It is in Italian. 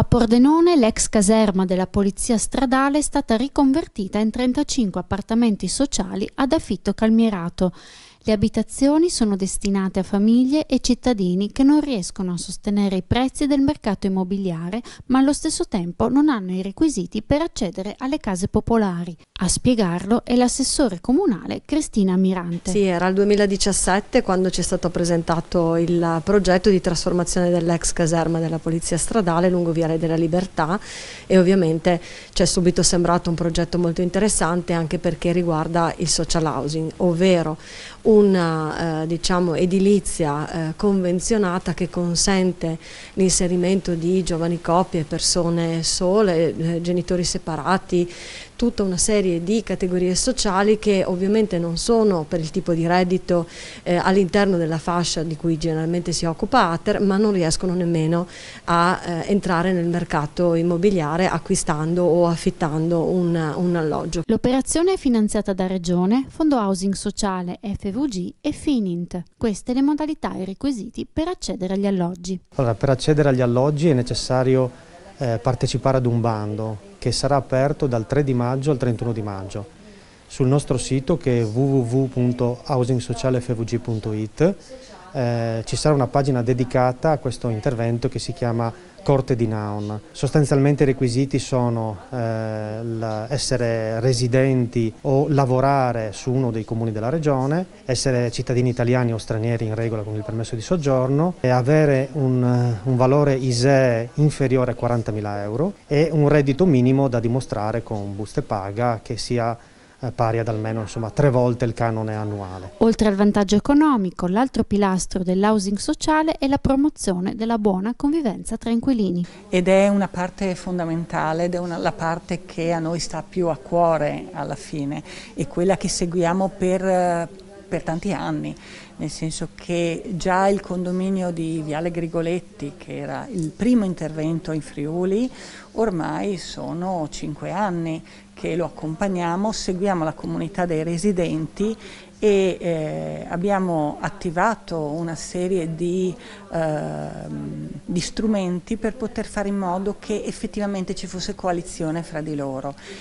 A Pordenone l'ex caserma della Polizia Stradale è stata riconvertita in 35 appartamenti sociali ad affitto calmierato. Le abitazioni sono destinate a famiglie e cittadini che non riescono a sostenere i prezzi del mercato immobiliare, ma allo stesso tempo non hanno i requisiti per accedere alle case popolari. A spiegarlo è l'assessore comunale Cristina Mirante. Sì, era il 2017 quando ci è stato presentato il progetto di trasformazione dell'ex caserma della Polizia Stradale lungo Viale della Libertà e ovviamente ci è subito sembrato un progetto molto interessante anche perché riguarda il social housing, ovvero una eh, diciamo, edilizia eh, convenzionata che consente l'inserimento di giovani coppie, persone sole, eh, genitori separati, tutta una serie di categorie sociali che ovviamente non sono per il tipo di reddito eh, all'interno della fascia di cui generalmente si occupa ATER, ma non riescono nemmeno a eh, entrare nel mercato immobiliare acquistando o affittando un, un alloggio. L'operazione è finanziata da Regione, Fondo Housing Sociale FV DVG e Finint. Queste le modalità e i requisiti per accedere agli alloggi. Allora, per accedere agli alloggi è necessario eh, partecipare ad un bando che sarà aperto dal 3 di maggio al 31 di maggio sul nostro sito che è www.housingsocialefvg.it eh, ci sarà una pagina dedicata a questo intervento che si chiama Corte di Naon. Sostanzialmente i requisiti sono eh, essere residenti o lavorare su uno dei comuni della regione, essere cittadini italiani o stranieri in regola con il permesso di soggiorno, e avere un, eh, un, valore ISEE inferiore a 40.000 euro e un reddito minimo da dimostrare con buste paga che sia eh, pari ad almeno insomma, tre volte il canone annuale. Oltre al vantaggio economico, l'altro pilastro dell'housing sociale è la promozione della buona convivenza tra inquilini. Ed è una parte fondamentale ed è una, la parte che a noi sta più a cuore alla fine e quella che seguiamo per eh, per tanti anni, nel senso che già il condominio di Viale Grigoletti, che era il primo intervento in Friuli, ormai sono cinque anni che lo accompagniamo, seguiamo la comunità dei residenti e eh, abbiamo attivato una serie di, eh, di, strumenti per poter fare in modo che effettivamente ci fosse coalizione fra di loro